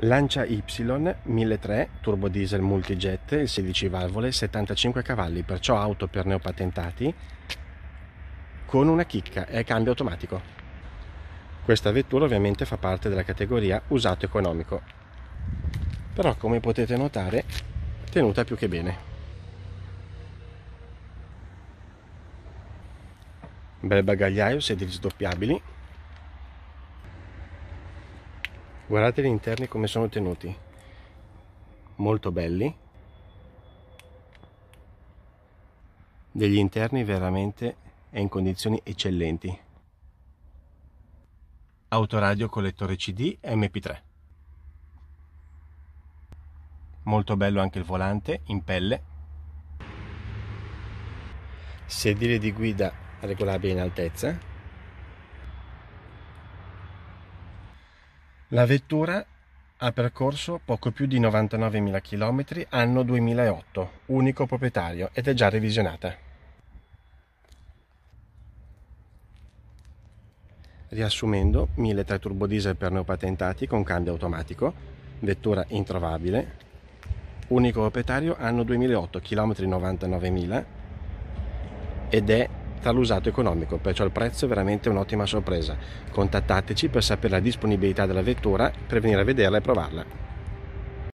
Lancia Y 1003 turbo diesel multijet, 16 valvole, 75 cavalli, perciò auto per neopatentati con una chicca e cambio automatico. Questa vettura ovviamente fa parte della categoria usato economico, però come potete notare tenuta più che bene. Bel bagagliaio, sedili sdoppiabili, guardate gli interni come sono tenuti molto belli degli interni veramente è in condizioni eccellenti autoradio collettore cd mp3 molto bello anche il volante in pelle sedile di guida regolabile in altezza La vettura ha percorso poco più di 99.000 km anno 2008, unico proprietario ed è già revisionata. Riassumendo, 1.300 turbodiesel per neopatentati con cambio automatico, vettura introvabile, unico proprietario anno 2008, km 99.000 ed è tra l'usato economico, perciò il prezzo è veramente un'ottima sorpresa. Contattateci per sapere la disponibilità della vettura per venire a vederla e provarla.